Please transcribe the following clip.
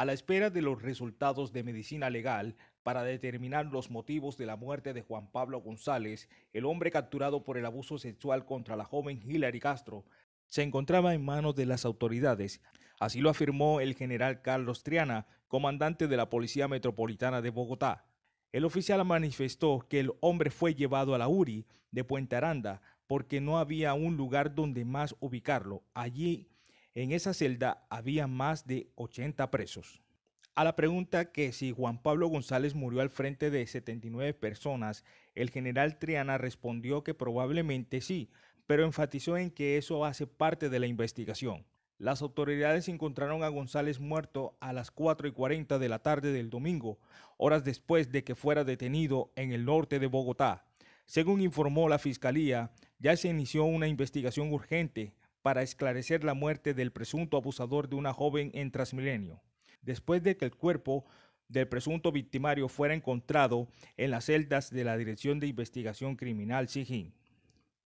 a la espera de los resultados de medicina legal para determinar los motivos de la muerte de Juan Pablo González, el hombre capturado por el abuso sexual contra la joven Hilary Castro, se encontraba en manos de las autoridades. Así lo afirmó el general Carlos Triana, comandante de la Policía Metropolitana de Bogotá. El oficial manifestó que el hombre fue llevado a la URI de Puente Aranda porque no había un lugar donde más ubicarlo. Allí en esa celda había más de 80 presos. A la pregunta que si Juan Pablo González murió al frente de 79 personas, el general Triana respondió que probablemente sí, pero enfatizó en que eso hace parte de la investigación. Las autoridades encontraron a González muerto a las 4 y 40 de la tarde del domingo, horas después de que fuera detenido en el norte de Bogotá. Según informó la Fiscalía, ya se inició una investigación urgente para esclarecer la muerte del presunto abusador de una joven en Transmilenio. Después de que el cuerpo del presunto victimario fuera encontrado en las celdas de la Dirección de Investigación Criminal Sijín.